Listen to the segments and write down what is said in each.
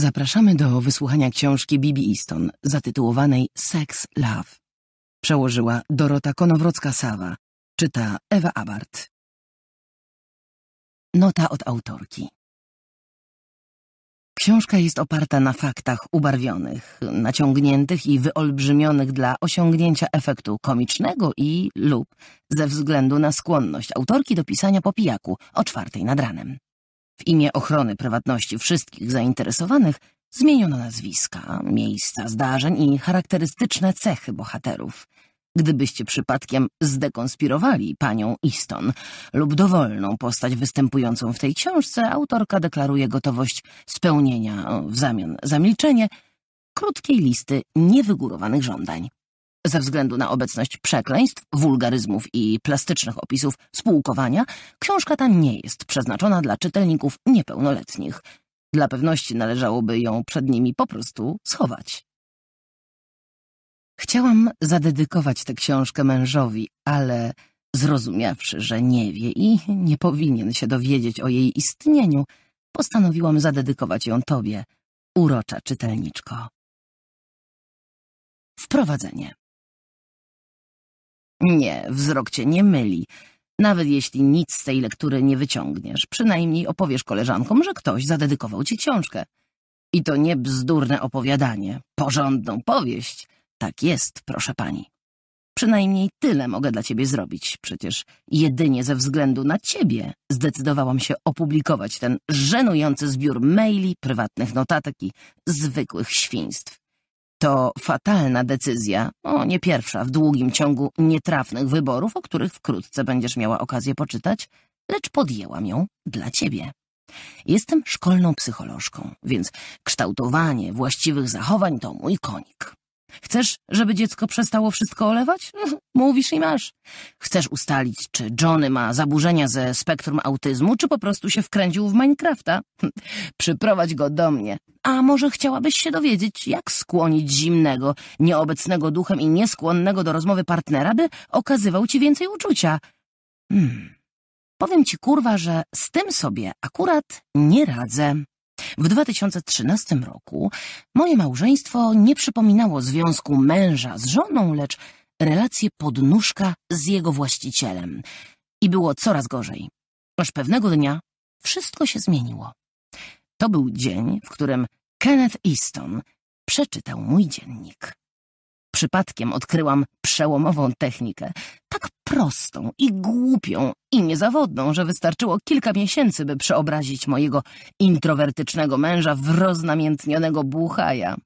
Zapraszamy do wysłuchania książki Bibi Easton zatytułowanej Sex Love. Przełożyła Dorota Konowrocka-Sawa, czyta Ewa Abart. Nota od autorki. Książka jest oparta na faktach ubarwionych, naciągniętych i wyolbrzymionych dla osiągnięcia efektu komicznego i lub ze względu na skłonność autorki do pisania po pijaku o czwartej nad ranem. W imię ochrony prywatności wszystkich zainteresowanych zmieniono nazwiska, miejsca zdarzeń i charakterystyczne cechy bohaterów. Gdybyście przypadkiem zdekonspirowali panią Easton lub dowolną postać występującą w tej książce, autorka deklaruje gotowość spełnienia w zamian za milczenie krótkiej listy niewygórowanych żądań ze względu na obecność przekleństw, wulgaryzmów i plastycznych opisów spółkowania, książka ta nie jest przeznaczona dla czytelników niepełnoletnich. Dla pewności należałoby ją przed nimi po prostu schować. Chciałam zadedykować tę książkę mężowi, ale zrozumiawszy, że nie wie i nie powinien się dowiedzieć o jej istnieniu, postanowiłam zadedykować ją tobie, urocza czytelniczko. Wprowadzenie. Nie, wzrok cię nie myli. Nawet jeśli nic z tej lektury nie wyciągniesz, przynajmniej opowiesz koleżankom, że ktoś zadedykował ci książkę. I to nie bzdurne opowiadanie, porządną powieść. Tak jest, proszę pani. Przynajmniej tyle mogę dla ciebie zrobić. Przecież jedynie ze względu na ciebie zdecydowałam się opublikować ten żenujący zbiór maili, prywatnych notatek i zwykłych świństw. To fatalna decyzja, o nie pierwsza w długim ciągu nietrafnych wyborów, o których wkrótce będziesz miała okazję poczytać, lecz podjęłam ją dla ciebie. Jestem szkolną psycholożką, więc kształtowanie właściwych zachowań to mój konik. Chcesz, żeby dziecko przestało wszystko olewać? Mówisz i masz. Chcesz ustalić, czy Johnny ma zaburzenia ze spektrum autyzmu, czy po prostu się wkręcił w Minecrafta? Przyprowadź go do mnie. A może chciałabyś się dowiedzieć, jak skłonić zimnego, nieobecnego duchem i nieskłonnego do rozmowy partnera, by okazywał ci więcej uczucia? Hmm. Powiem ci, kurwa, że z tym sobie akurat nie radzę. W 2013 roku moje małżeństwo nie przypominało związku męża z żoną, lecz relację podnóżka z jego właścicielem. I było coraz gorzej. Aż pewnego dnia wszystko się zmieniło. To był dzień, w którym Kenneth Easton przeczytał mój dziennik. Przypadkiem odkryłam przełomową technikę, tak prostą i głupią i niezawodną, że wystarczyło kilka miesięcy, by przeobrazić mojego introwertycznego męża w roznamiętnionego buchaja.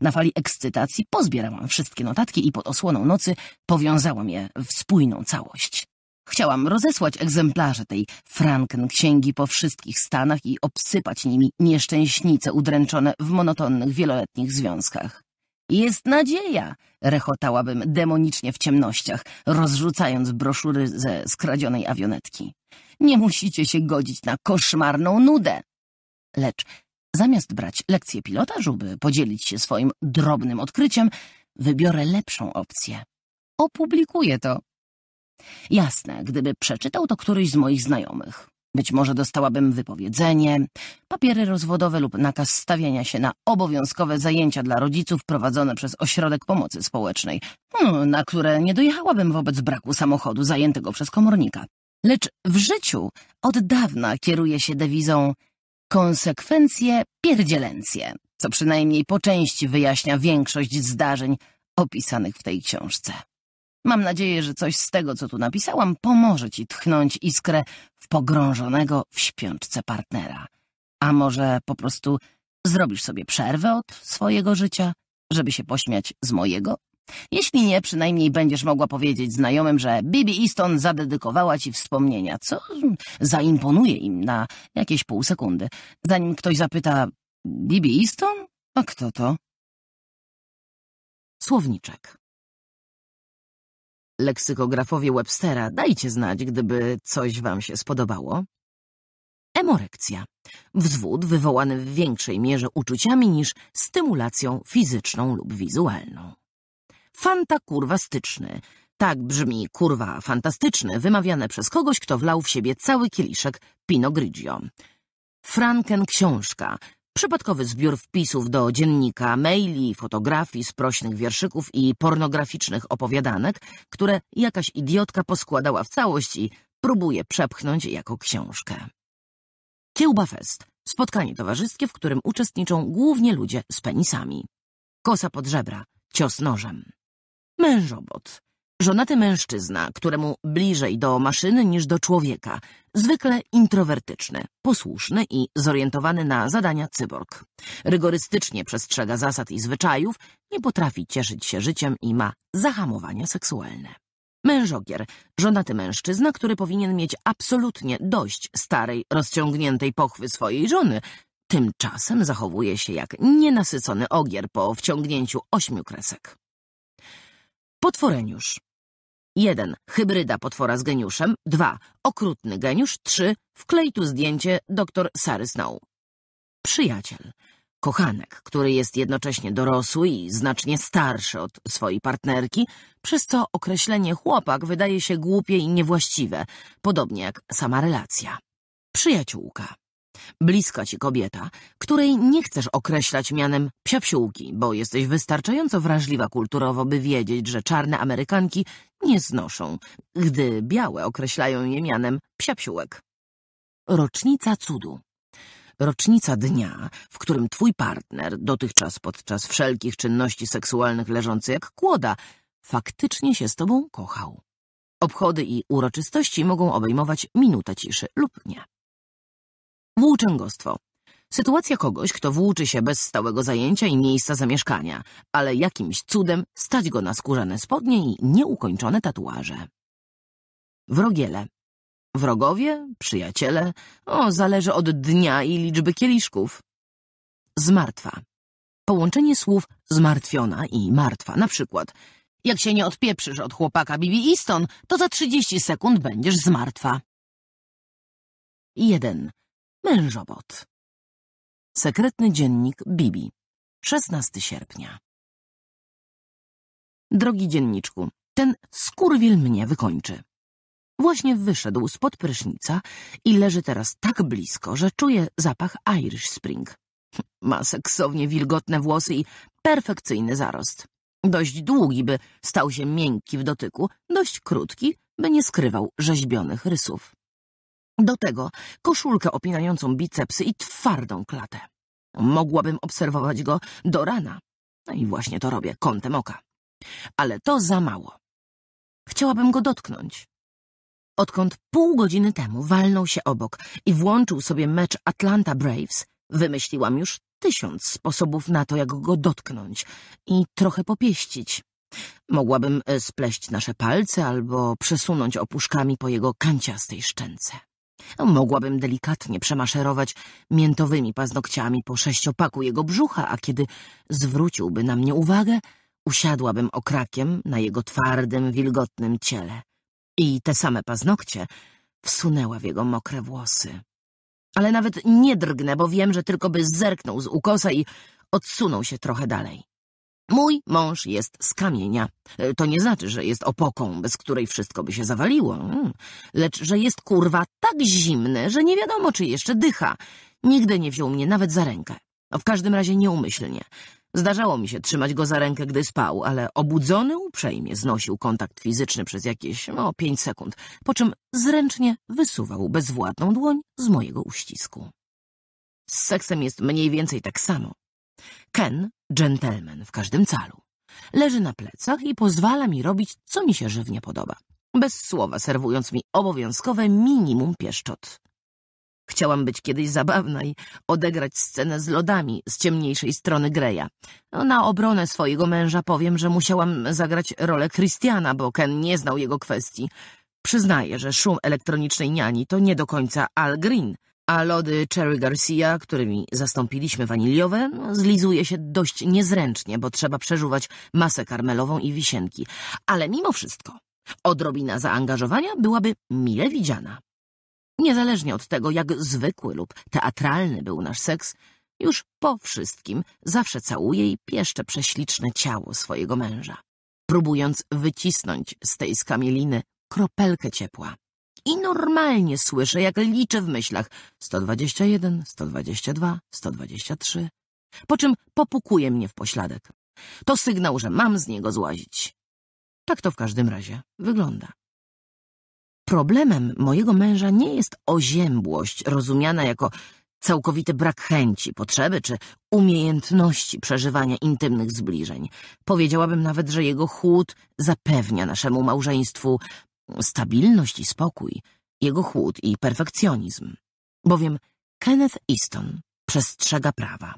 Na fali ekscytacji pozbierałam wszystkie notatki i pod osłoną nocy powiązałam je w spójną całość. Chciałam rozesłać egzemplarze tej Franken księgi po wszystkich stanach i obsypać nimi nieszczęśnice udręczone w monotonnych wieloletnich związkach. Jest nadzieja, rechotałabym demonicznie w ciemnościach, rozrzucając broszury ze skradzionej awionetki. Nie musicie się godzić na koszmarną nudę. Lecz zamiast brać lekcję pilotażu, by podzielić się swoim drobnym odkryciem, wybiorę lepszą opcję. Opublikuję to. Jasne, gdyby przeczytał to któryś z moich znajomych. Być może dostałabym wypowiedzenie, papiery rozwodowe lub nakaz stawienia się na obowiązkowe zajęcia dla rodziców prowadzone przez Ośrodek Pomocy Społecznej, hmm, na które nie dojechałabym wobec braku samochodu zajętego przez komornika. Lecz w życiu od dawna kieruje się dewizą konsekwencje pierdzielencje, co przynajmniej po części wyjaśnia większość zdarzeń opisanych w tej książce. Mam nadzieję, że coś z tego, co tu napisałam, pomoże ci tchnąć iskrę w pogrążonego w śpiączce partnera. A może po prostu zrobisz sobie przerwę od swojego życia, żeby się pośmiać z mojego? Jeśli nie, przynajmniej będziesz mogła powiedzieć znajomym, że Bibi Easton zadedykowała ci wspomnienia, co zaimponuje im na jakieś pół sekundy. Zanim ktoś zapyta, Bibi Easton? A kto to? Słowniczek leksykografowie Webstera, dajcie znać, gdyby coś wam się spodobało. Emorekcja. Wzwód wywołany w większej mierze uczuciami niż stymulacją fizyczną lub wizualną. Fantakurwastyczny. Tak brzmi kurwa fantastyczny, wymawiane przez kogoś, kto wlał w siebie cały kieliszek Pinot Grigio. Franken książka, Przypadkowy zbiór wpisów do dziennika, maili, fotografii, sprośnych wierszyków i pornograficznych opowiadanek, które jakaś idiotka poskładała w całość i próbuje przepchnąć jako książkę. Kiełba Fest. Spotkanie towarzyskie, w którym uczestniczą głównie ludzie z penisami. Kosa pod żebra, cios nożem. Mężobot. Żonaty mężczyzna, któremu bliżej do maszyny niż do człowieka, zwykle introwertyczny, posłuszny i zorientowany na zadania cyborg. Rygorystycznie przestrzega zasad i zwyczajów, nie potrafi cieszyć się życiem i ma zahamowania seksualne. Mężogier, żonaty mężczyzna, który powinien mieć absolutnie dość starej, rozciągniętej pochwy swojej żony, tymczasem zachowuje się jak nienasycony ogier po wciągnięciu ośmiu kresek. Potworeniusz, 1. Hybryda potwora z geniuszem. 2. Okrutny geniusz. 3. Wklej tu zdjęcie dr Sary Snow. Przyjaciel. Kochanek, który jest jednocześnie dorosły i znacznie starszy od swojej partnerki, przez co określenie chłopak wydaje się głupie i niewłaściwe, podobnie jak sama relacja. Przyjaciółka. Bliska ci kobieta, której nie chcesz określać mianem psiapsiółki, bo jesteś wystarczająco wrażliwa kulturowo, by wiedzieć, że czarne Amerykanki nie znoszą, gdy białe określają je mianem psiapsiółek. Rocznica cudu rocznica dnia, w którym twój partner, dotychczas podczas wszelkich czynności seksualnych leżący jak kłoda, faktycznie się z tobą kochał. Obchody i uroczystości mogą obejmować minutę ciszy lub nie. Włóczęgostwo. Sytuacja kogoś, kto włóczy się bez stałego zajęcia i miejsca zamieszkania, ale jakimś cudem stać go na skórzane spodnie i nieukończone tatuaże. Wrogiele. Wrogowie, przyjaciele, o, zależy od dnia i liczby kieliszków. Zmartwa. Połączenie słów zmartwiona i martwa, na przykład. Jak się nie odpieprzysz od chłopaka Bibi Easton, to za 30 sekund będziesz zmartwa. 1. Mężobot. Sekretny dziennik Bibi. 16 sierpnia. Drogi dzienniczku, ten skurwiel mnie wykończy. Właśnie wyszedł spod prysznica i leży teraz tak blisko, że czuję zapach Irish Spring. Ma seksownie wilgotne włosy i perfekcyjny zarost. Dość długi, by stał się miękki w dotyku, dość krótki, by nie skrywał rzeźbionych rysów. Do tego koszulkę opinającą bicepsy i twardą klatę. Mogłabym obserwować go do rana. No i właśnie to robię, kątem oka. Ale to za mało. Chciałabym go dotknąć. Odkąd pół godziny temu walnął się obok i włączył sobie mecz Atlanta Braves, wymyśliłam już tysiąc sposobów na to, jak go dotknąć i trochę popieścić. Mogłabym e, spleść nasze palce albo przesunąć opuszkami po jego kanciastej szczęce. Mogłabym delikatnie przemaszerować miętowymi paznokciami po sześciopaku jego brzucha, a kiedy zwróciłby na mnie uwagę, usiadłabym okrakiem na jego twardym, wilgotnym ciele. I te same paznokcie wsunęła w jego mokre włosy. Ale nawet nie drgnę, bo wiem, że tylko by zerknął z ukosa i odsunął się trochę dalej. Mój mąż jest z kamienia. E, to nie znaczy, że jest opoką, bez której wszystko by się zawaliło, mm. lecz że jest kurwa tak zimny, że nie wiadomo, czy jeszcze dycha. Nigdy nie wziął mnie nawet za rękę. No, w każdym razie nieumyślnie. Zdarzało mi się trzymać go za rękę, gdy spał, ale obudzony uprzejmie znosił kontakt fizyczny przez jakieś, no, pięć sekund, po czym zręcznie wysuwał bezwładną dłoń z mojego uścisku. Z seksem jest mniej więcej tak samo. Ken, dżentelmen w każdym calu, leży na plecach i pozwala mi robić, co mi się żywnie podoba, bez słowa serwując mi obowiązkowe minimum pieszczot. Chciałam być kiedyś zabawna i odegrać scenę z lodami z ciemniejszej strony Greja. Na obronę swojego męża powiem, że musiałam zagrać rolę Christiana, bo Ken nie znał jego kwestii. Przyznaję, że szum elektronicznej niani to nie do końca Al Green – a lody Cherry Garcia, którymi zastąpiliśmy waniliowe, zlizuje się dość niezręcznie, bo trzeba przeżuwać masę karmelową i wisienki. Ale mimo wszystko, odrobina zaangażowania byłaby mile widziana. Niezależnie od tego, jak zwykły lub teatralny był nasz seks, już po wszystkim zawsze całuje i pieszcze prześliczne ciało swojego męża, próbując wycisnąć z tej skamieliny kropelkę ciepła, i normalnie słyszę, jak liczę w myślach 121, 122, 123, po czym popukuje mnie w pośladek. To sygnał, że mam z niego złazić. Tak to w każdym razie wygląda. Problemem mojego męża nie jest oziębłość rozumiana jako całkowity brak chęci, potrzeby czy umiejętności przeżywania intymnych zbliżeń. Powiedziałabym nawet, że jego chłód zapewnia naszemu małżeństwu stabilność i spokój, jego chłód i perfekcjonizm. Bowiem Kenneth Easton przestrzega prawa,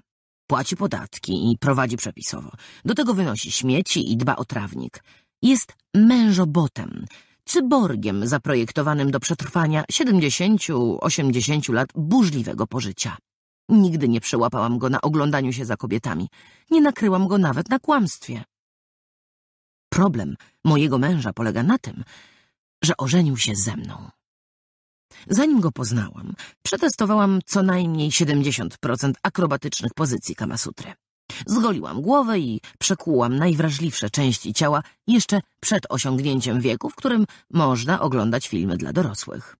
płaci podatki i prowadzi przepisowo. Do tego wynosi śmieci i dba o trawnik. Jest mężobotem, cyborgiem zaprojektowanym do przetrwania 70-80 lat burzliwego pożycia. Nigdy nie przełapałam go na oglądaniu się za kobietami. Nie nakryłam go nawet na kłamstwie. Problem mojego męża polega na tym, że ożenił się ze mną. Zanim go poznałam, przetestowałam co najmniej 70% akrobatycznych pozycji kamasutry. Zgoliłam głowę i przekłułam najwrażliwsze części ciała jeszcze przed osiągnięciem wieku, w którym można oglądać filmy dla dorosłych.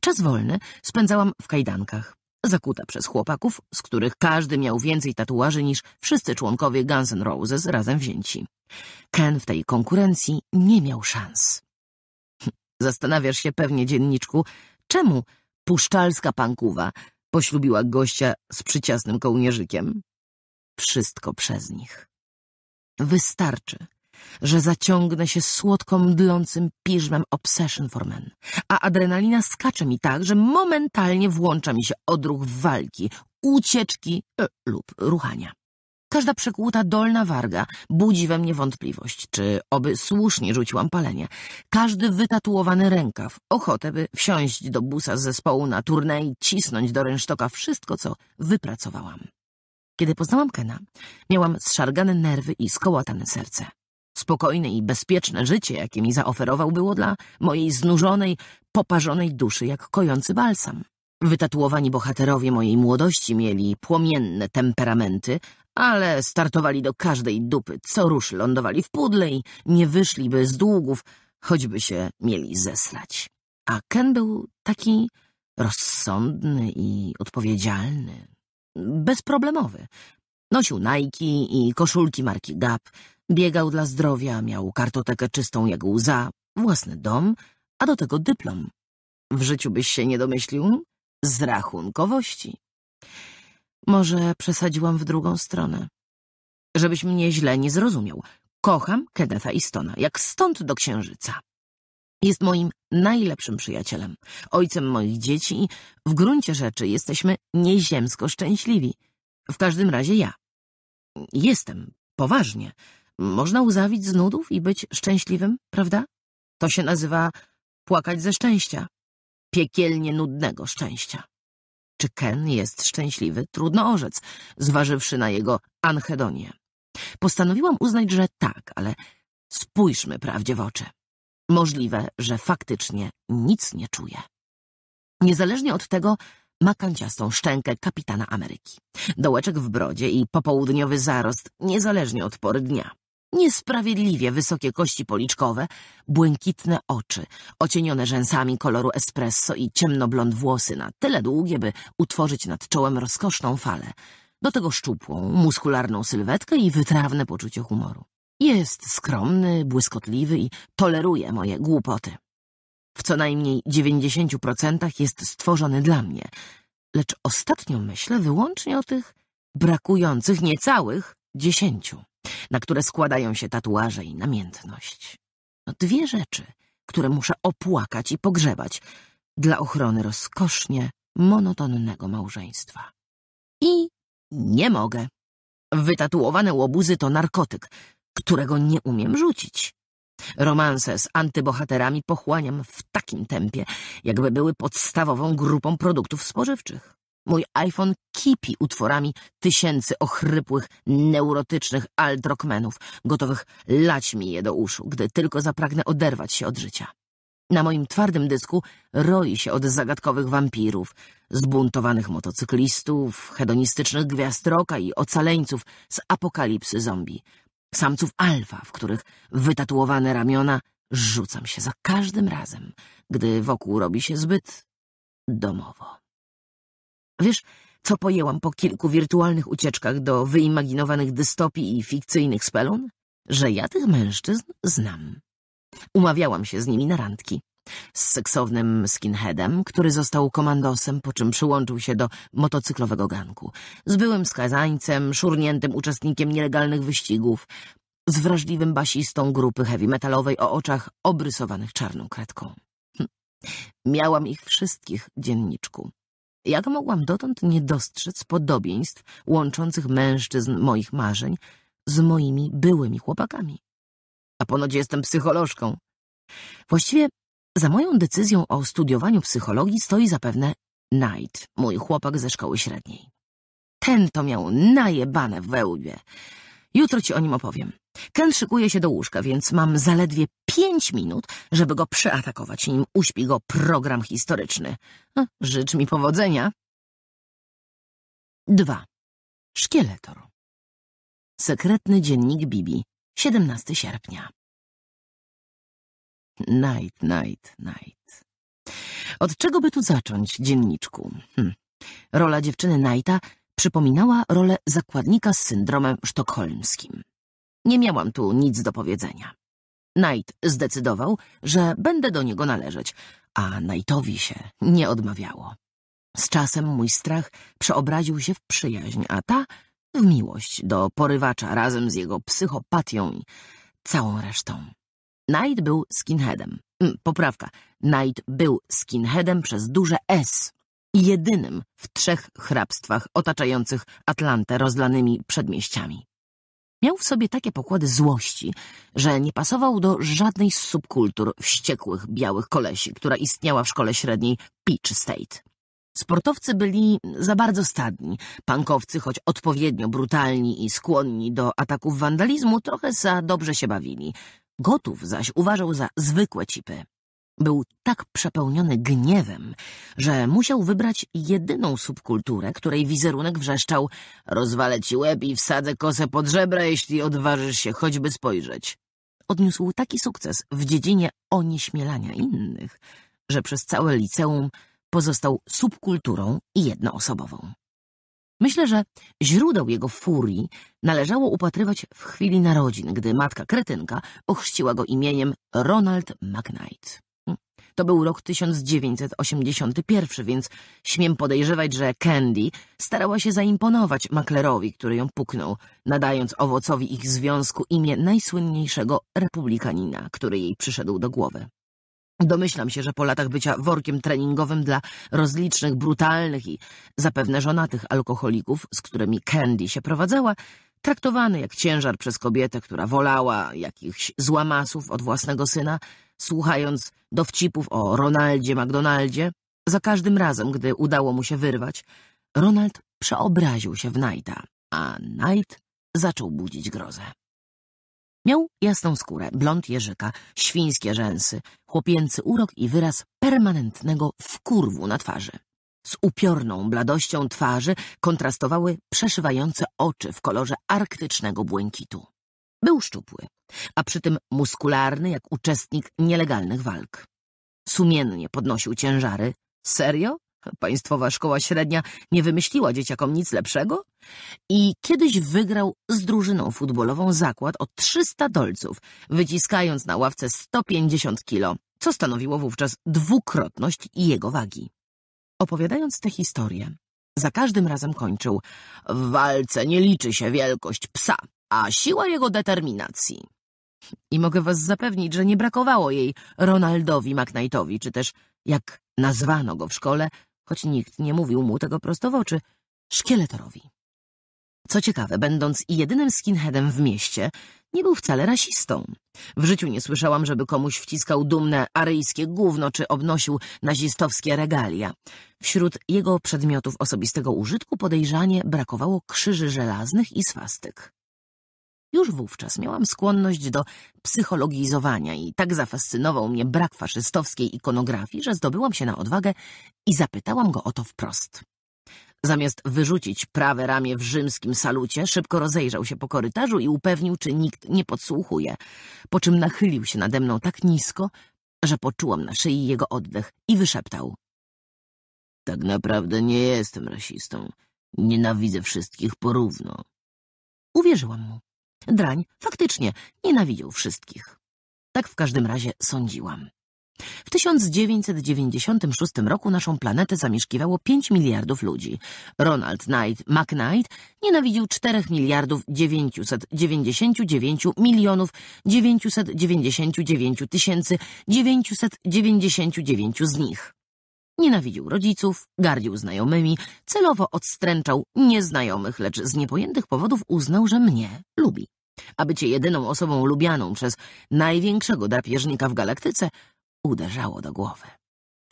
Czas wolny spędzałam w kajdankach, zakuta przez chłopaków, z których każdy miał więcej tatuaży niż wszyscy członkowie Guns N' Roses razem wzięci. Ken w tej konkurencji nie miał szans. Zastanawiasz się pewnie, dzienniczku, czemu puszczalska pankuwa poślubiła gościa z przyciasnym kołnierzykiem? Wszystko przez nich. Wystarczy, że zaciągnę się słodko mdlącym piżmem Obsession for Men, a adrenalina skacze mi tak, że momentalnie włącza mi się odruch walki, ucieczki e, lub ruchania. Każda przekłuta dolna warga budzi we mnie wątpliwość, czy oby słusznie rzuciłam palenie. Każdy wytatuowany rękaw, ochotę by wsiąść do busa z zespołu na turniej i cisnąć do rynsztoka wszystko, co wypracowałam. Kiedy poznałam Kena, miałam zszargane nerwy i skołatane serce. Spokojne i bezpieczne życie, jakie mi zaoferował, było dla mojej znużonej, poparzonej duszy jak kojący balsam. Wytatuowani bohaterowie mojej młodości mieli płomienne temperamenty, ale startowali do każdej dupy, co rusz lądowali w pudle i nie wyszli bez długów, choćby się mieli zesrać. A Ken był taki rozsądny i odpowiedzialny, bezproblemowy. Nosił najki i koszulki marki Gap, biegał dla zdrowia, miał kartotekę czystą jak łza, własny dom, a do tego dyplom. W życiu byś się nie domyślił? Z rachunkowości. Może przesadziłam w drugą stronę. Żebyś mnie źle nie zrozumiał. Kocham Kedetha Istona, jak stąd do księżyca. Jest moim najlepszym przyjacielem, ojcem moich dzieci i w gruncie rzeczy jesteśmy nieziemsko szczęśliwi. W każdym razie ja. Jestem, poważnie. Można uzawić z nudów i być szczęśliwym, prawda? To się nazywa płakać ze szczęścia. Piekielnie nudnego szczęścia czy Ken jest szczęśliwy Trudno, orzec, zważywszy na jego anhedonię. Postanowiłam uznać, że tak, ale spójrzmy prawdzie w oczy. Możliwe, że faktycznie nic nie czuje. Niezależnie od tego ma kanciastą szczękę kapitana Ameryki. Dołeczek w brodzie i popołudniowy zarost, niezależnie od pory dnia. Niesprawiedliwie wysokie kości policzkowe, błękitne oczy, ocienione rzęsami koloru espresso i ciemnoblond włosy na tyle długie, by utworzyć nad czołem rozkoszną falę. Do tego szczupłą, muskularną sylwetkę i wytrawne poczucie humoru. Jest skromny, błyskotliwy i toleruje moje głupoty. W co najmniej 90% jest stworzony dla mnie, lecz ostatnio myślę wyłącznie o tych brakujących niecałych dziesięciu na które składają się tatuaże i namiętność. No, dwie rzeczy, które muszę opłakać i pogrzebać dla ochrony rozkosznie monotonnego małżeństwa. I nie mogę. Wytatuowane łobuzy to narkotyk, którego nie umiem rzucić. Romanse z antybohaterami pochłaniam w takim tempie, jakby były podstawową grupą produktów spożywczych. Mój iPhone kipi utworami tysięcy ochrypłych, neurotycznych altrokmenów, gotowych lać mi je do uszu, gdy tylko zapragnę oderwać się od życia. Na moim twardym dysku roi się od zagadkowych wampirów, zbuntowanych motocyklistów, hedonistycznych gwiazd roka i ocaleńców z apokalipsy zombie, samców alfa, w których wytatuowane ramiona rzucam się za każdym razem, gdy wokół robi się zbyt domowo. Wiesz, co pojęłam po kilku wirtualnych ucieczkach do wyimaginowanych dystopii i fikcyjnych spelun? Że ja tych mężczyzn znam. Umawiałam się z nimi na randki. Z seksownym skinheadem, który został komandosem, po czym przyłączył się do motocyklowego ganku. Z byłym skazańcem, szurniętym uczestnikiem nielegalnych wyścigów. Z wrażliwym basistą grupy heavy metalowej o oczach obrysowanych czarną kredką. Hm. Miałam ich wszystkich, dzienniczku. Jak mogłam dotąd nie dostrzec podobieństw łączących mężczyzn moich marzeń z moimi byłymi chłopakami? A ponoć jestem psycholożką. Właściwie za moją decyzją o studiowaniu psychologii stoi zapewne Knight, mój chłopak ze szkoły średniej. Ten to miał najebane w wełbie. Jutro ci o nim opowiem. Ken szykuje się do łóżka, więc mam zaledwie pięć minut, żeby go przeatakować, nim uśpi go program historyczny. No, życz mi powodzenia. 2. Szkieletor Sekretny dziennik Bibi, 17 sierpnia Night, night, night. Od czego by tu zacząć, dzienniczku? Hm. Rola dziewczyny Nighta przypominała rolę zakładnika z syndromem sztokholmskim. Nie miałam tu nic do powiedzenia. Knight zdecydował, że będę do niego należeć, a Knightowi się nie odmawiało. Z czasem mój strach przeobraził się w przyjaźń, a ta w miłość do porywacza razem z jego psychopatią i całą resztą. Knight był skinheadem. Mm, poprawka. Knight był skinheadem przez duże S. Jedynym w trzech hrabstwach otaczających Atlantę rozlanymi przedmieściami. Miał w sobie takie pokłady złości, że nie pasował do żadnej z subkultur wściekłych białych kolesi, która istniała w szkole średniej Peach State. Sportowcy byli za bardzo stadni, pankowcy, choć odpowiednio brutalni i skłonni do ataków wandalizmu, trochę za dobrze się bawili. Gotów zaś uważał za zwykłe cipy. Był tak przepełniony gniewem, że musiał wybrać jedyną subkulturę, której wizerunek wrzeszczał Rozwalę ci łeb i wsadzę kosę pod żebra, jeśli odważysz się choćby spojrzeć. Odniósł taki sukces w dziedzinie onieśmielania innych, że przez całe liceum pozostał subkulturą i jednoosobową. Myślę, że źródeł jego furii należało upatrywać w chwili narodzin, gdy matka kretynka ochrzciła go imieniem Ronald McKnight. To był rok 1981, więc śmiem podejrzewać, że Candy starała się zaimponować maklerowi, który ją puknął, nadając owocowi ich związku imię najsłynniejszego republikanina, który jej przyszedł do głowy. Domyślam się, że po latach bycia workiem treningowym dla rozlicznych, brutalnych i zapewne żonatych alkoholików, z którymi Candy się prowadzała, traktowany jak ciężar przez kobietę, która wolała jakichś złamasów od własnego syna, słuchając dowcipów o Ronaldzie McDonaldzie, za każdym razem, gdy udało mu się wyrwać, Ronald przeobraził się w Knighta, a Knight zaczął budzić grozę. Miał jasną skórę, blond jeżyka, świńskie rzęsy, chłopięcy urok i wyraz permanentnego wkurwu na twarzy. Z upiorną bladością twarzy kontrastowały przeszywające oczy w kolorze arktycznego błękitu. Był szczupły, a przy tym muskularny jak uczestnik nielegalnych walk. Sumiennie podnosił ciężary. Serio? Państwowa szkoła średnia nie wymyśliła dzieciakom nic lepszego? I kiedyś wygrał z drużyną futbolową zakład o 300 dolców, wyciskając na ławce 150 kilo, co stanowiło wówczas dwukrotność jego wagi. Opowiadając tę historię, za każdym razem kończył. W walce nie liczy się wielkość psa, a siła jego determinacji. I mogę was zapewnić, że nie brakowało jej Ronaldowi McKnightowi, czy też, jak nazwano go w szkole, choć nikt nie mówił mu tego prosto w oczy, szkieletorowi. Co ciekawe, będąc jedynym skinheadem w mieście, nie był wcale rasistą. W życiu nie słyszałam, żeby komuś wciskał dumne aryjskie gówno czy obnosił nazistowskie regalia. Wśród jego przedmiotów osobistego użytku podejrzanie brakowało krzyży żelaznych i swastyk. Już wówczas miałam skłonność do psychologizowania i tak zafascynował mnie brak faszystowskiej ikonografii, że zdobyłam się na odwagę i zapytałam go o to wprost. Zamiast wyrzucić prawe ramię w rzymskim salucie, szybko rozejrzał się po korytarzu i upewnił, czy nikt nie podsłuchuje, po czym nachylił się nade mną tak nisko, że poczułam na szyi jego oddech i wyszeptał. Tak naprawdę nie jestem rasistą. Nienawidzę wszystkich porówno. Uwierzyłam mu. Drań faktycznie nienawidził wszystkich. Tak w każdym razie sądziłam. W 1996 roku naszą planetę zamieszkiwało 5 miliardów ludzi. Ronald Knight McKnight nienawidził 4 miliardów 999 milionów 999 tysięcy 999 z nich. Nienawidził rodziców, gardził znajomymi, celowo odstręczał nieznajomych, lecz z niepojętych powodów uznał, że mnie lubi. A bycie jedyną osobą lubianą przez największego drapieżnika w galaktyce uderzało do głowy.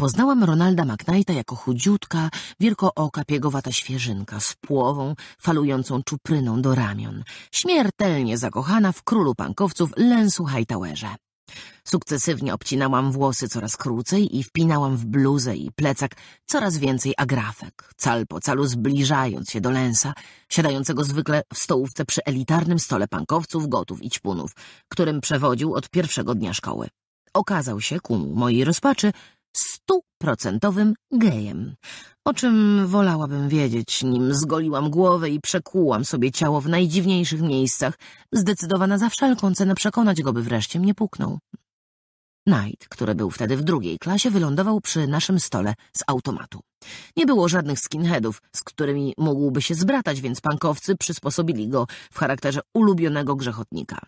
Poznałam Ronalda McKnighta jako chudziutka, wielkooka piegowata świeżynka z płową, falującą czupryną do ramion, śmiertelnie zakochana w królu pankowców Lensu Hightowerze. Sukcesywnie obcinałam włosy coraz krócej i wpinałam w bluzę i plecak coraz więcej agrafek, cal po calu zbliżając się do Lensa, siadającego zwykle w stołówce przy elitarnym stole pankowców, gotów i ćpunów, którym przewodził od pierwszego dnia szkoły. Okazał się, ku mojej rozpaczy, stuprocentowym gejem. O czym wolałabym wiedzieć, nim zgoliłam głowę i przekułam sobie ciało w najdziwniejszych miejscach, zdecydowana za wszelką cenę przekonać go, by wreszcie mnie puknął. Knight, który był wtedy w drugiej klasie, wylądował przy naszym stole z automatu. Nie było żadnych skinheadów, z którymi mógłby się zbratać, więc pankowcy przysposobili go w charakterze ulubionego grzechotnika.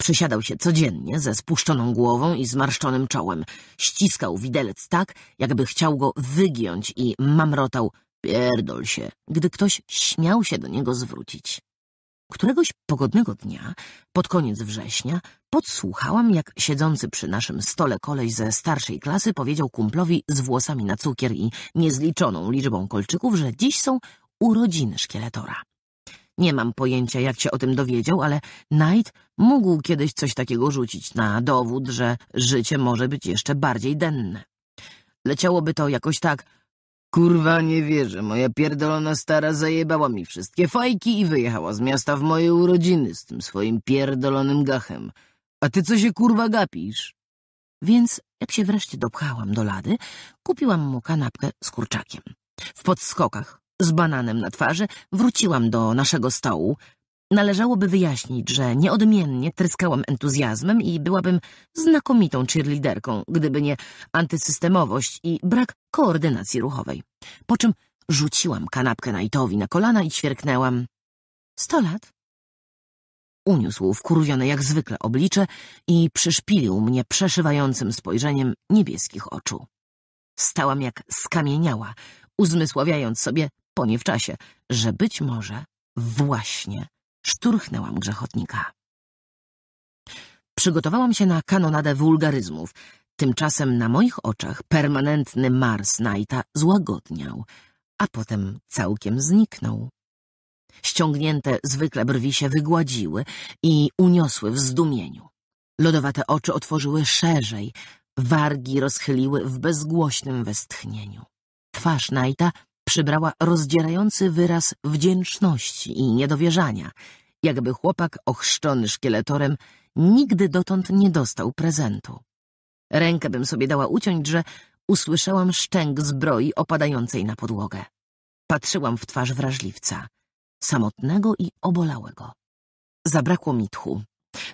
Przysiadał się codziennie ze spuszczoną głową i zmarszczonym czołem. Ściskał widelec tak, jakby chciał go wygiąć i mamrotał pierdol się, gdy ktoś śmiał się do niego zwrócić. Któregoś pogodnego dnia, pod koniec września, podsłuchałam, jak siedzący przy naszym stole kolej ze starszej klasy powiedział kumplowi z włosami na cukier i niezliczoną liczbą kolczyków, że dziś są urodziny szkieletora. Nie mam pojęcia, jak się o tym dowiedział, ale Knight mógł kiedyś coś takiego rzucić na dowód, że życie może być jeszcze bardziej denne. Leciałoby to jakoś tak... Kurwa, nie wierzę, moja pierdolona stara zajebała mi wszystkie fajki i wyjechała z miasta w moje urodziny z tym swoim pierdolonym gachem. A ty co się kurwa gapisz? Więc jak się wreszcie dopchałam do lady, kupiłam mu kanapkę z kurczakiem. W podskokach z bananem na twarzy, wróciłam do naszego stołu. Należałoby wyjaśnić, że nieodmiennie tryskałam entuzjazmem i byłabym znakomitą cheerleaderką, gdyby nie antysystemowość i brak koordynacji ruchowej. Po czym rzuciłam kanapkę Knightowi na kolana i ćwierknęłam. Sto lat? Uniósł wkurwione jak zwykle oblicze i przyszpilił mnie przeszywającym spojrzeniem niebieskich oczu. Stałam jak skamieniała, uzmysławiając sobie po nie w czasie, że być może właśnie szturchnęłam grzechotnika. Przygotowałam się na kanonadę wulgaryzmów. Tymczasem na moich oczach permanentny Mars Knighta złagodniał, a potem całkiem zniknął. Ściągnięte zwykle brwi się wygładziły i uniosły w zdumieniu. Lodowate oczy otworzyły szerzej, wargi rozchyliły w bezgłośnym westchnieniu. Twarz Najta przybrała rozdzierający wyraz wdzięczności i niedowierzania, jakby chłopak ochrzczony szkieletorem nigdy dotąd nie dostał prezentu. Rękę bym sobie dała uciąć, że usłyszałam szczęk zbroi opadającej na podłogę. Patrzyłam w twarz wrażliwca, samotnego i obolałego. Zabrakło mi tchu.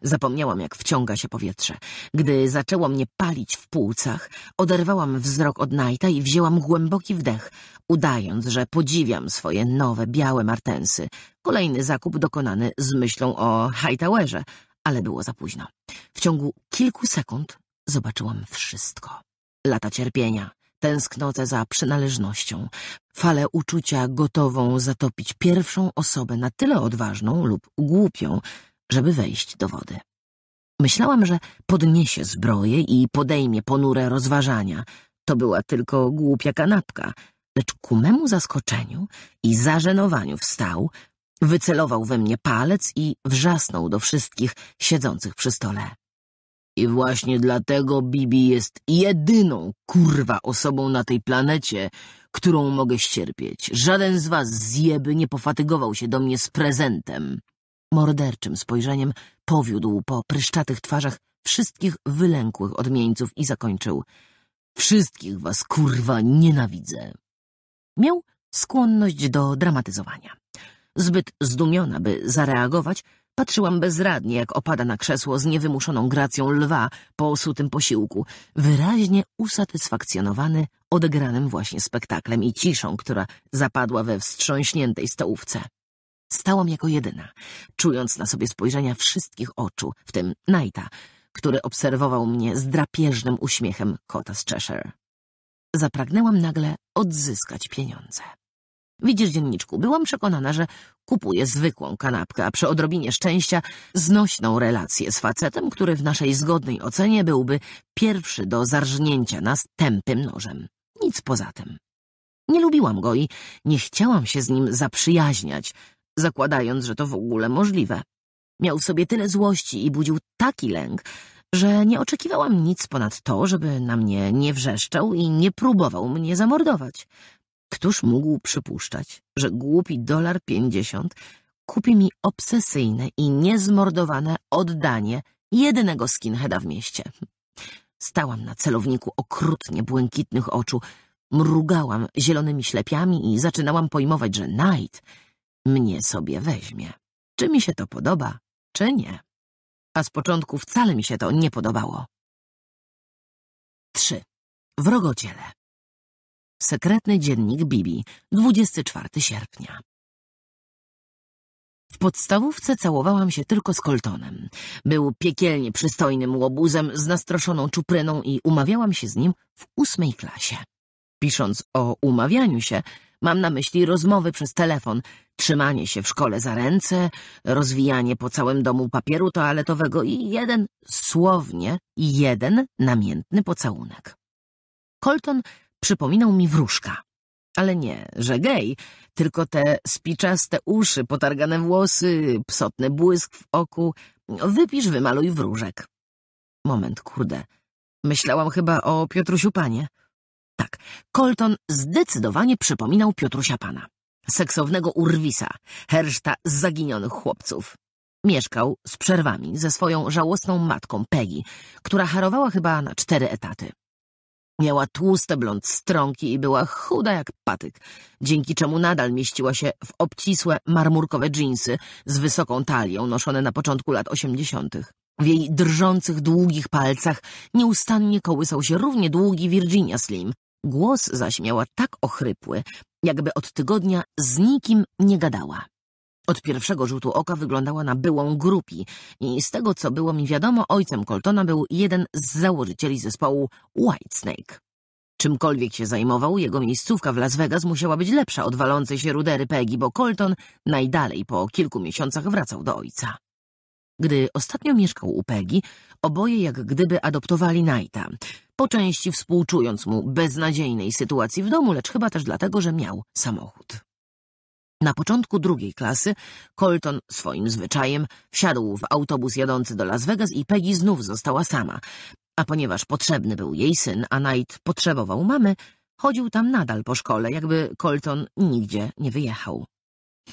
Zapomniałam, jak wciąga się powietrze. Gdy zaczęło mnie palić w płucach, oderwałam wzrok od Najta i wzięłam głęboki wdech, udając, że podziwiam swoje nowe, białe martensy. Kolejny zakup dokonany z myślą o Hightowerze, ale było za późno. W ciągu kilku sekund zobaczyłam wszystko. Lata cierpienia, tęsknotę za przynależnością, falę uczucia gotową zatopić pierwszą osobę na tyle odważną lub głupią, żeby wejść do wody. Myślałam, że podniesie zbroję i podejmie ponure rozważania. To była tylko głupia kanapka, lecz ku memu zaskoczeniu i zażenowaniu wstał, wycelował we mnie palec i wrzasnął do wszystkich siedzących przy stole. I właśnie dlatego Bibi jest jedyną kurwa osobą na tej planecie, którą mogę ścierpieć. Żaden z was zjeby nie pofatygował się do mnie z prezentem. Morderczym spojrzeniem powiódł po pryszczatych twarzach wszystkich wylękłych odmieńców i zakończył. Wszystkich was, kurwa, nienawidzę. Miał skłonność do dramatyzowania. Zbyt zdumiona, by zareagować, patrzyłam bezradnie, jak opada na krzesło z niewymuszoną gracją lwa po osutym posiłku, wyraźnie usatysfakcjonowany odegranym właśnie spektaklem i ciszą, która zapadła we wstrząśniętej stołówce. Stałam jako jedyna, czując na sobie spojrzenia wszystkich oczu, w tym Knighta, który obserwował mnie z drapieżnym uśmiechem kota z Cheshire. Zapragnęłam nagle odzyskać pieniądze. Widzisz, dzienniczku, byłam przekonana, że kupuję zwykłą kanapkę, a przy odrobinie szczęścia znośną relację z facetem, który w naszej zgodnej ocenie byłby pierwszy do zarżnięcia nas tępym nożem. Nic poza tym. Nie lubiłam go i nie chciałam się z nim zaprzyjaźniać, zakładając, że to w ogóle możliwe. Miał w sobie tyle złości i budził taki lęk, że nie oczekiwałam nic ponad to, żeby na mnie nie wrzeszczał i nie próbował mnie zamordować. Któż mógł przypuszczać, że głupi dolar pięćdziesiąt kupi mi obsesyjne i niezmordowane oddanie jedynego skinheada w mieście? Stałam na celowniku okrutnie błękitnych oczu, mrugałam zielonymi ślepiami i zaczynałam pojmować, że Knight mnie sobie weźmie. Czy mi się to podoba, czy nie. A z początku wcale mi się to nie podobało. 3. Wrogociele Sekretny dziennik Bibi, 24 sierpnia w podstawówce całowałam się tylko z Coltonem. Był piekielnie przystojnym łobuzem z nastroszoną czupryną i umawiałam się z nim w ósmej klasie. Pisząc o umawianiu się, mam na myśli rozmowy przez telefon, trzymanie się w szkole za ręce, rozwijanie po całym domu papieru toaletowego i jeden, słownie, jeden namiętny pocałunek. Colton przypominał mi wróżka. Ale nie, że gej, tylko te spiczaste uszy, potargane włosy, psotny błysk w oku. Wypisz, wymaluj wróżek. Moment, kurde. Myślałam chyba o Piotrusiu Panie. Tak, Colton zdecydowanie przypominał Piotrusia Pana seksownego urwisa, herszta zaginionych chłopców. Mieszkał z przerwami ze swoją żałosną matką Peggy, która harowała chyba na cztery etaty. Miała tłuste blond strąki i była chuda jak patyk, dzięki czemu nadal mieściła się w obcisłe, marmurkowe dżinsy z wysoką talią noszone na początku lat osiemdziesiątych. W jej drżących, długich palcach nieustannie kołysał się równie długi Virginia Slim, Głos zaś miała tak ochrypły, jakby od tygodnia z nikim nie gadała. Od pierwszego rzutu oka wyglądała na byłą grupi i z tego, co było mi wiadomo, ojcem Coltona był jeden z założycieli zespołu Whitesnake. Czymkolwiek się zajmował, jego miejscówka w Las Vegas musiała być lepsza od walącej się rudery Peggy, bo Colton najdalej po kilku miesiącach wracał do ojca. Gdy ostatnio mieszkał u Pegi, oboje jak gdyby adoptowali Najta, po części współczując mu beznadziejnej sytuacji w domu, lecz chyba też dlatego, że miał samochód. Na początku drugiej klasy Colton swoim zwyczajem wsiadł w autobus jadący do Las Vegas i Peggy znów została sama, a ponieważ potrzebny był jej syn, a Knight potrzebował mamy, chodził tam nadal po szkole, jakby Colton nigdzie nie wyjechał.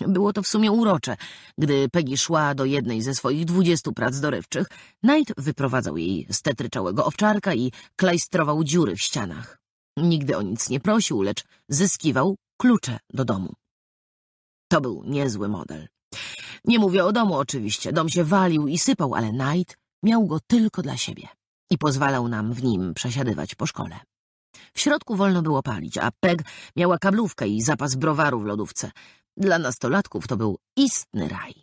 Było to w sumie urocze. Gdy Peggy szła do jednej ze swoich dwudziestu prac dorywczych, Knight wyprowadzał jej z tetryczałego owczarka i klajstrował dziury w ścianach. Nigdy o nic nie prosił, lecz zyskiwał klucze do domu. To był niezły model. Nie mówię o domu oczywiście, dom się walił i sypał, ale Knight miał go tylko dla siebie i pozwalał nam w nim przesiadywać po szkole. W środku wolno było palić, a Peg miała kablówkę i zapas browaru w lodówce. Dla nastolatków to był istny raj.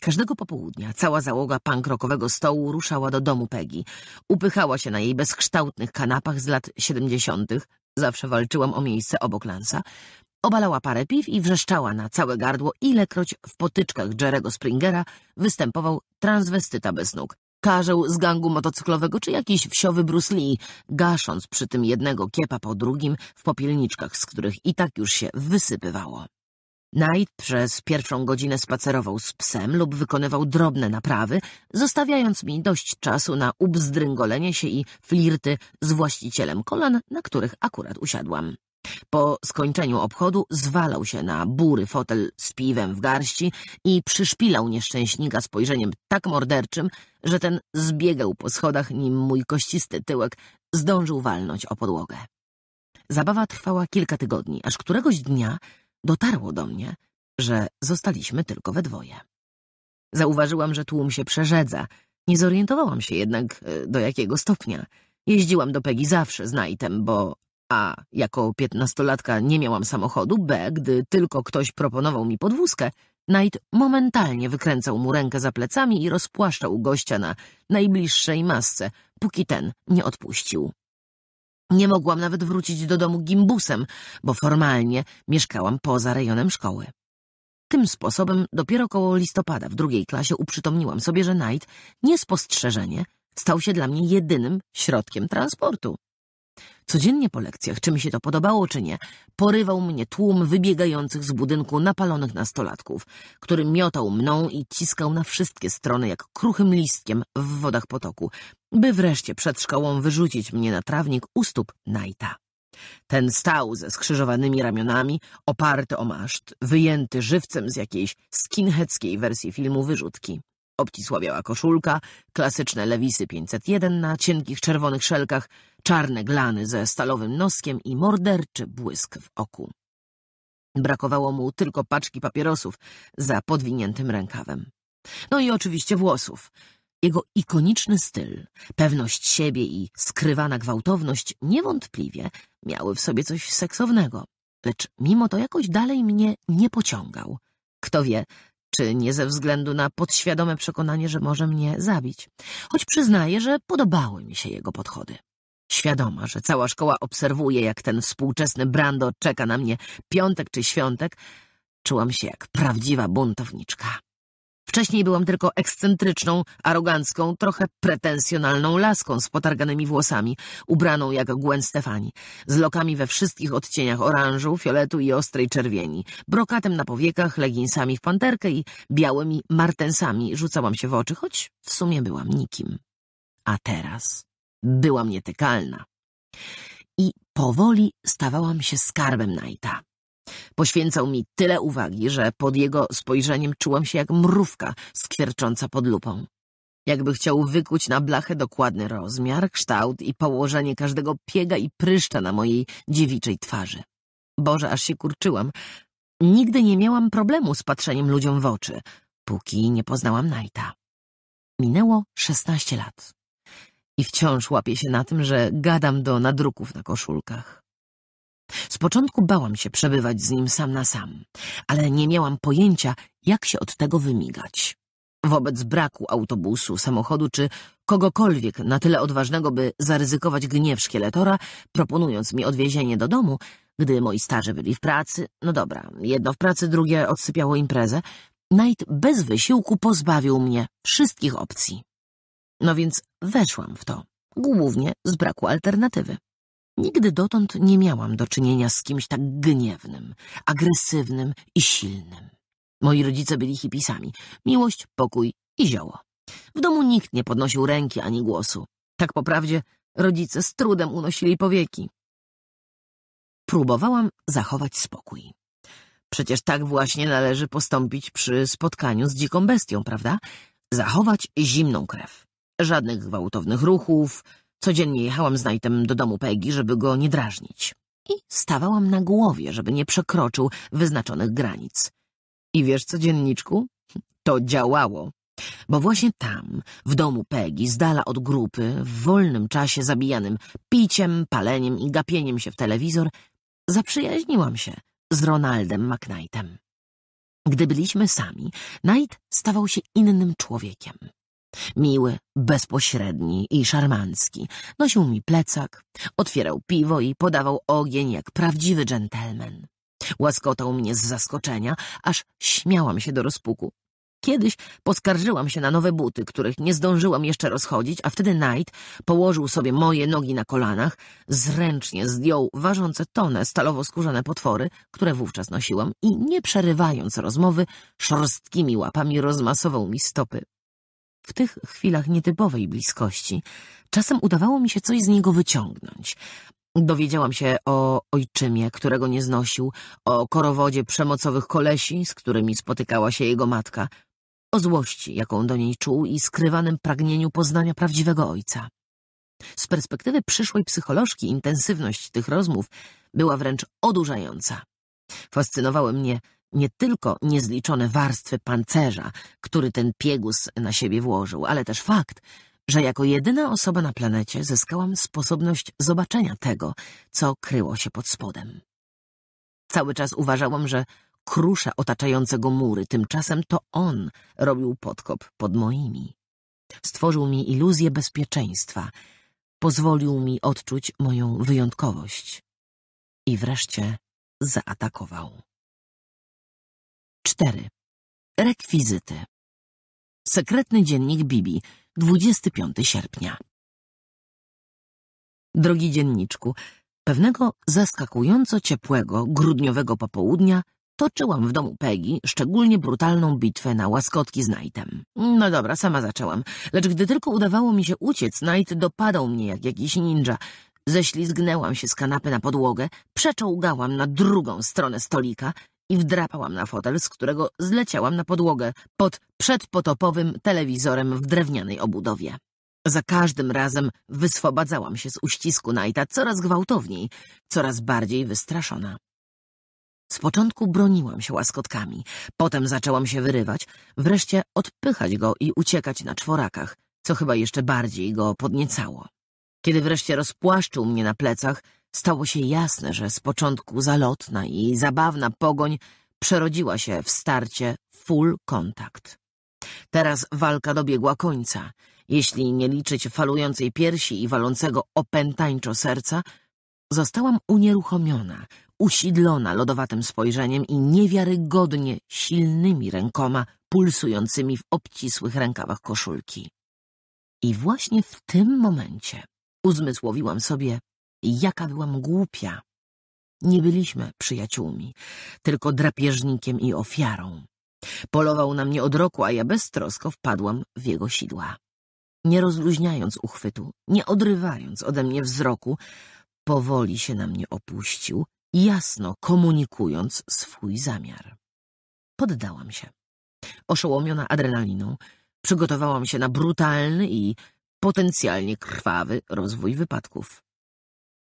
Każdego popołudnia cała załoga pankrokowego stołu ruszała do domu Peggy. Upychała się na jej bezkształtnych kanapach z lat siedemdziesiątych. Zawsze walczyłam o miejsce obok Lansa. Obalała parę piw i wrzeszczała na całe gardło, ilekroć w potyczkach Jerego Springera występował transwestyta bez nóg. Karzeł z gangu motocyklowego czy jakiś wsiowy Bruce Lee, gasząc przy tym jednego kiepa po drugim w popielniczkach, z których i tak już się wysypywało. Knight przez pierwszą godzinę spacerował z psem lub wykonywał drobne naprawy, zostawiając mi dość czasu na ubzdryngolenie się i flirty z właścicielem kolan, na których akurat usiadłam. Po skończeniu obchodu zwalał się na bury fotel z piwem w garści i przyszpilał nieszczęśnika spojrzeniem tak morderczym, że ten zbiegał po schodach, nim mój kościsty tyłek zdążył walnąć o podłogę. Zabawa trwała kilka tygodni, aż któregoś dnia dotarło do mnie, że zostaliśmy tylko we dwoje. Zauważyłam, że tłum się przerzedza. Nie zorientowałam się jednak, e, do jakiego stopnia. Jeździłam do Pegi zawsze z Knightem, bo a. Jako piętnastolatka nie miałam samochodu, b. Gdy tylko ktoś proponował mi podwózkę, Knight momentalnie wykręcał mu rękę za plecami i rozpłaszczał gościa na najbliższej masce, póki ten nie odpuścił. Nie mogłam nawet wrócić do domu gimbusem, bo formalnie mieszkałam poza rejonem szkoły. Tym sposobem dopiero koło listopada w drugiej klasie uprzytomniłam sobie, że Knight niespostrzeżenie, stał się dla mnie jedynym środkiem transportu. Codziennie po lekcjach, czy mi się to podobało, czy nie, porywał mnie tłum wybiegających z budynku napalonych nastolatków, który miotał mną i ciskał na wszystkie strony jak kruchym listkiem w wodach potoku, by wreszcie przed szkołą wyrzucić mnie na trawnik u stóp Najta. Ten stał ze skrzyżowanymi ramionami, oparty o maszt, wyjęty żywcem z jakiejś skinheckiej wersji filmu Wyrzutki. Obcisławiała koszulka, klasyczne lewisy 501 na cienkich czerwonych szelkach, czarne glany ze stalowym noskiem i morderczy błysk w oku. Brakowało mu tylko paczki papierosów za podwiniętym rękawem. No i oczywiście włosów. Jego ikoniczny styl, pewność siebie i skrywana gwałtowność niewątpliwie miały w sobie coś seksownego, lecz mimo to jakoś dalej mnie nie pociągał. Kto wie, czy nie ze względu na podświadome przekonanie, że może mnie zabić. Choć przyznaję, że podobały mi się jego podchody. Świadoma, że cała szkoła obserwuje, jak ten współczesny Brando czeka na mnie piątek czy świątek, czułam się jak prawdziwa buntowniczka. Wcześniej byłam tylko ekscentryczną, arogancką, trochę pretensjonalną laską z potarganymi włosami, ubraną jak Gwen Stefani, z lokami we wszystkich odcieniach oranżu, fioletu i ostrej czerwieni, brokatem na powiekach, leginsami w panterkę i białymi martensami rzucałam się w oczy, choć w sumie byłam nikim. A teraz byłam nietykalna. I powoli stawałam się skarbem Najta. Poświęcał mi tyle uwagi, że pod jego spojrzeniem czułam się jak mrówka skwiercząca pod lupą. Jakby chciał wykuć na blachę dokładny rozmiar, kształt i położenie każdego piega i pryszcza na mojej dziewiczej twarzy. Boże, aż się kurczyłam. Nigdy nie miałam problemu z patrzeniem ludziom w oczy, póki nie poznałam Najta. Minęło szesnaście lat i wciąż łapię się na tym, że gadam do nadruków na koszulkach. Z początku bałam się przebywać z nim sam na sam, ale nie miałam pojęcia, jak się od tego wymigać. Wobec braku autobusu, samochodu czy kogokolwiek na tyle odważnego, by zaryzykować gniew szkieletora, proponując mi odwiezienie do domu, gdy moi starzy byli w pracy, no dobra, jedno w pracy, drugie odsypiało imprezę, Knight bez wysiłku pozbawił mnie wszystkich opcji. No więc weszłam w to, głównie z braku alternatywy. Nigdy dotąd nie miałam do czynienia z kimś tak gniewnym, agresywnym i silnym. Moi rodzice byli hipisami. Miłość, pokój i zioło. W domu nikt nie podnosił ręki ani głosu. Tak po prawdzie, rodzice z trudem unosili powieki. Próbowałam zachować spokój. Przecież tak właśnie należy postąpić przy spotkaniu z dziką bestią, prawda? Zachować zimną krew. Żadnych gwałtownych ruchów, Codziennie jechałam z Knightem do domu Peggy, żeby go nie drażnić. I stawałam na głowie, żeby nie przekroczył wyznaczonych granic. I wiesz codzienniczku, To działało. Bo właśnie tam, w domu Peggy, z dala od grupy, w wolnym czasie zabijanym piciem, paleniem i gapieniem się w telewizor, zaprzyjaźniłam się z Ronaldem McKnightem. Gdy byliśmy sami, Knight stawał się innym człowiekiem. Miły, bezpośredni i szarmancki. Nosił mi plecak, otwierał piwo i podawał ogień jak prawdziwy dżentelmen. Łaskotał mnie z zaskoczenia, aż śmiałam się do rozpuku. Kiedyś poskarżyłam się na nowe buty, których nie zdążyłam jeszcze rozchodzić, a wtedy Knight położył sobie moje nogi na kolanach, zręcznie zdjął ważące tonę stalowo-skórzane potwory, które wówczas nosiłam i, nie przerywając rozmowy, szorstkimi łapami rozmasował mi stopy. W tych chwilach nietypowej bliskości czasem udawało mi się coś z niego wyciągnąć. Dowiedziałam się o ojczymie, którego nie znosił, o korowodzie przemocowych kolesi, z którymi spotykała się jego matka, o złości, jaką do niej czuł i skrywanym pragnieniu poznania prawdziwego ojca. Z perspektywy przyszłej psycholożki intensywność tych rozmów była wręcz odurzająca. Fascynowały mnie nie tylko niezliczone warstwy pancerza, który ten piegus na siebie włożył, ale też fakt, że jako jedyna osoba na planecie zyskałam sposobność zobaczenia tego, co kryło się pod spodem. Cały czas uważałam, że krusza otaczające go mury, tymczasem to on robił podkop pod moimi. Stworzył mi iluzję bezpieczeństwa, pozwolił mi odczuć moją wyjątkowość. I wreszcie zaatakował. 4. Rekwizyty. Sekretny dziennik Bibi, 25 sierpnia. Drogi dzienniczku, pewnego zaskakująco ciepłego, grudniowego popołudnia toczyłam w domu Pegi szczególnie brutalną bitwę na łaskotki z Knightem. No dobra, sama zaczęłam, lecz gdy tylko udawało mi się uciec, Knight dopadał mnie jak jakiś ninja. Ześlizgnęłam się z kanapy na podłogę, przeczołgałam na drugą stronę stolika i wdrapałam na fotel, z którego zleciałam na podłogę pod przedpotopowym telewizorem w drewnianej obudowie. Za każdym razem wyswobadzałam się z uścisku Najta coraz gwałtowniej, coraz bardziej wystraszona. Z początku broniłam się łaskotkami, potem zaczęłam się wyrywać, wreszcie odpychać go i uciekać na czworakach, co chyba jeszcze bardziej go podniecało. Kiedy wreszcie rozpłaszczył mnie na plecach, Stało się jasne, że z początku zalotna i zabawna pogoń przerodziła się w starcie full kontakt. Teraz walka dobiegła końca. Jeśli nie liczyć falującej piersi i walącego opętańczo serca, zostałam unieruchomiona, usidlona lodowatym spojrzeniem i niewiarygodnie silnymi rękoma pulsującymi w obcisłych rękawach koszulki. I właśnie w tym momencie uzmysłowiłam sobie Jaka byłam głupia. Nie byliśmy przyjaciółmi, tylko drapieżnikiem i ofiarą. Polował na mnie od roku, a ja beztrosko wpadłam w jego sidła. Nie rozluźniając uchwytu, nie odrywając ode mnie wzroku, powoli się na mnie opuścił, jasno komunikując swój zamiar. Poddałam się. Oszołomiona adrenaliną, przygotowałam się na brutalny i potencjalnie krwawy rozwój wypadków.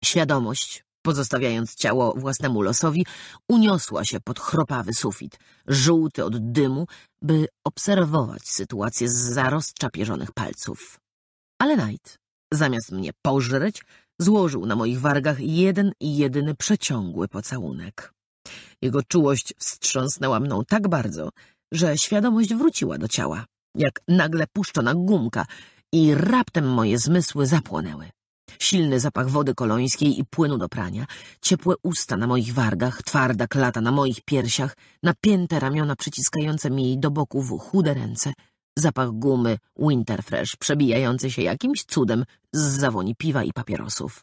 Świadomość, pozostawiając ciało własnemu losowi, uniosła się pod chropawy sufit, żółty od dymu, by obserwować sytuację z pierzonych palców. Ale Knight, zamiast mnie pożreć, złożył na moich wargach jeden i jedyny przeciągły pocałunek. Jego czułość wstrząsnęła mną tak bardzo, że świadomość wróciła do ciała, jak nagle puszczona gumka i raptem moje zmysły zapłonęły silny zapach wody kolońskiej i płynu do prania, ciepłe usta na moich wargach, twarda klata na moich piersiach, napięte ramiona przyciskające mi do boków chude ręce, zapach gumy Winterfresh przebijający się jakimś cudem z zawoni piwa i papierosów.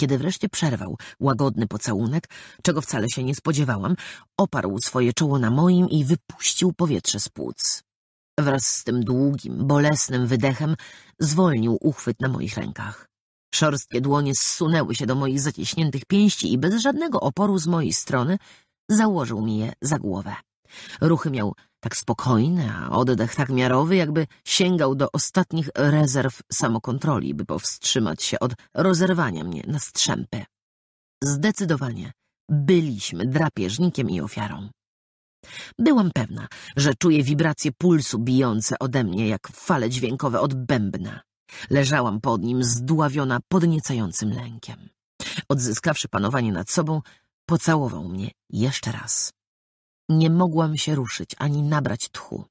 Kiedy wreszcie przerwał łagodny pocałunek, czego wcale się nie spodziewałam, oparł swoje czoło na moim i wypuścił powietrze z płuc. Wraz z tym długim, bolesnym wydechem zwolnił uchwyt na moich rękach. Szorstkie dłonie zsunęły się do moich zaciśniętych pięści i bez żadnego oporu z mojej strony założył mi je za głowę. Ruchy miał tak spokojne, a oddech tak miarowy, jakby sięgał do ostatnich rezerw samokontroli, by powstrzymać się od rozerwania mnie na strzępy. Zdecydowanie byliśmy drapieżnikiem i ofiarą. Byłam pewna, że czuję wibracje pulsu bijące ode mnie jak fale dźwiękowe od bębna. Leżałam pod nim zdławiona podniecającym lękiem. Odzyskawszy panowanie nad sobą, pocałował mnie jeszcze raz. Nie mogłam się ruszyć ani nabrać tchu.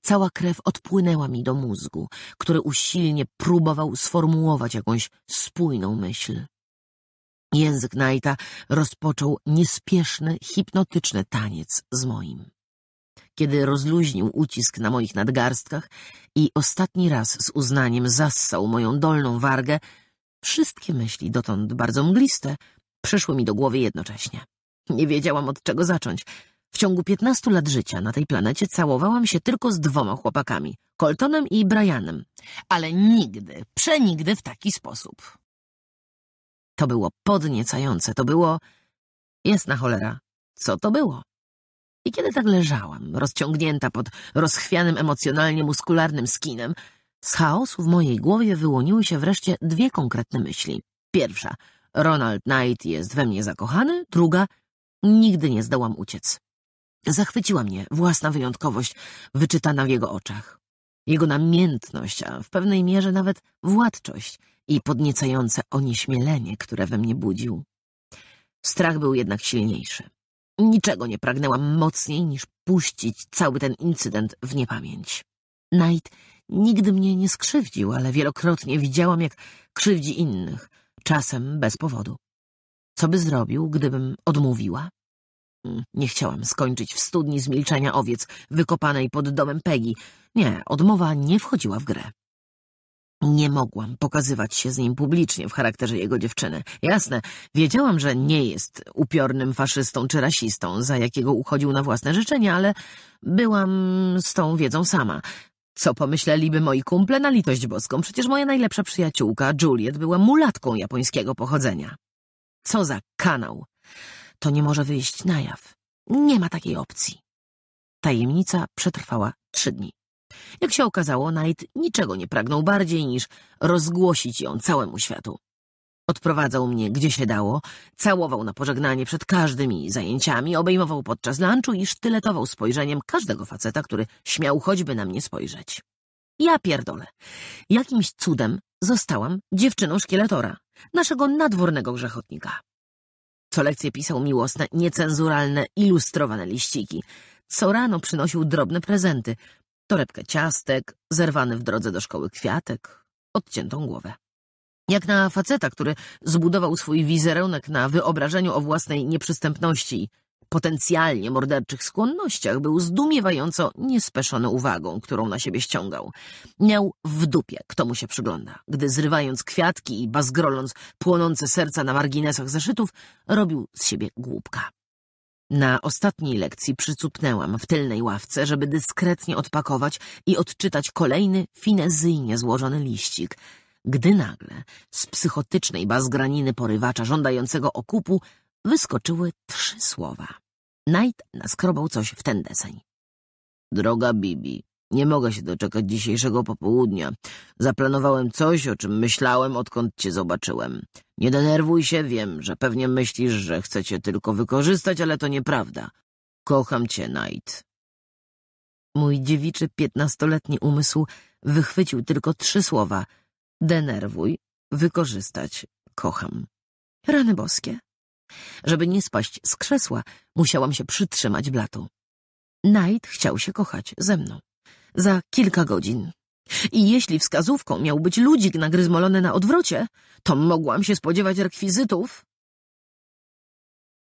Cała krew odpłynęła mi do mózgu, który usilnie próbował sformułować jakąś spójną myśl. Język Knighta rozpoczął niespieszny, hipnotyczny taniec z moim. Kiedy rozluźnił ucisk na moich nadgarstkach i ostatni raz z uznaniem zassał moją dolną wargę, wszystkie myśli dotąd bardzo mgliste przyszły mi do głowy jednocześnie. Nie wiedziałam od czego zacząć. W ciągu piętnastu lat życia na tej planecie całowałam się tylko z dwoma chłopakami, Coltonem i Brianem, ale nigdy, przenigdy w taki sposób. To było podniecające, to było... Jasna cholera, co to było? I kiedy tak leżałam, rozciągnięta pod rozchwianym emocjonalnie muskularnym skinem, z chaosu w mojej głowie wyłoniły się wreszcie dwie konkretne myśli. Pierwsza, Ronald Knight jest we mnie zakochany, druga, nigdy nie zdołam uciec. Zachwyciła mnie własna wyjątkowość wyczytana w jego oczach. Jego namiętność, a w pewnej mierze nawet władczość – i podniecające onieśmielenie, które we mnie budził. Strach był jednak silniejszy. Niczego nie pragnęłam mocniej niż puścić cały ten incydent w niepamięć. Knight nigdy mnie nie skrzywdził, ale wielokrotnie widziałam, jak krzywdzi innych, czasem bez powodu. Co by zrobił, gdybym odmówiła? Hmm, nie chciałam skończyć w studni z milczenia owiec wykopanej pod domem Pegi. Nie, odmowa nie wchodziła w grę. Nie mogłam pokazywać się z nim publicznie w charakterze jego dziewczyny. Jasne, wiedziałam, że nie jest upiornym faszystą czy rasistą, za jakiego uchodził na własne życzenie, ale byłam z tą wiedzą sama. Co pomyśleliby moi kumple na litość boską? Przecież moja najlepsza przyjaciółka, Juliet, była mulatką japońskiego pochodzenia. Co za kanał! To nie może wyjść na jaw. Nie ma takiej opcji. Tajemnica przetrwała trzy dni. Jak się okazało, Knight niczego nie pragnął bardziej niż rozgłosić ją całemu światu. Odprowadzał mnie gdzie się dało, całował na pożegnanie przed każdymi zajęciami, obejmował podczas lunchu i sztyletował spojrzeniem każdego faceta, który śmiał choćby na mnie spojrzeć. Ja pierdolę. Jakimś cudem zostałam dziewczyną szkieletora, naszego nadwornego grzechotnika. Co lekcje pisał miłosne, niecenzuralne, ilustrowane liściki. Co rano przynosił drobne prezenty, torebkę ciastek, zerwany w drodze do szkoły kwiatek, odciętą głowę. Jak na faceta, który zbudował swój wizerunek na wyobrażeniu o własnej nieprzystępności i potencjalnie morderczych skłonnościach, był zdumiewająco niespeszony uwagą, którą na siebie ściągał. Miał w dupie, kto mu się przygląda, gdy zrywając kwiatki i bazgroląc płonące serca na marginesach zeszytów, robił z siebie głupka. Na ostatniej lekcji przycupnęłam w tylnej ławce, żeby dyskretnie odpakować i odczytać kolejny, finezyjnie złożony liścik, gdy nagle z psychotycznej bazgraniny porywacza żądającego okupu wyskoczyły trzy słowa. Knight naskrobał coś w ten deseń. Droga Bibi, nie mogę się doczekać dzisiejszego popołudnia. Zaplanowałem coś, o czym myślałem, odkąd cię zobaczyłem. Nie denerwuj się, wiem, że pewnie myślisz, że chcę cię tylko wykorzystać, ale to nieprawda. Kocham cię, Knight. Mój dziewiczy piętnastoletni umysł wychwycił tylko trzy słowa. Denerwuj, wykorzystać, kocham. Rany boskie. Żeby nie spaść z krzesła, musiałam się przytrzymać blatu. Knight chciał się kochać ze mną za kilka godzin. I jeśli wskazówką miał być ludzik nagryzmolony na odwrocie, to mogłam się spodziewać rekwizytów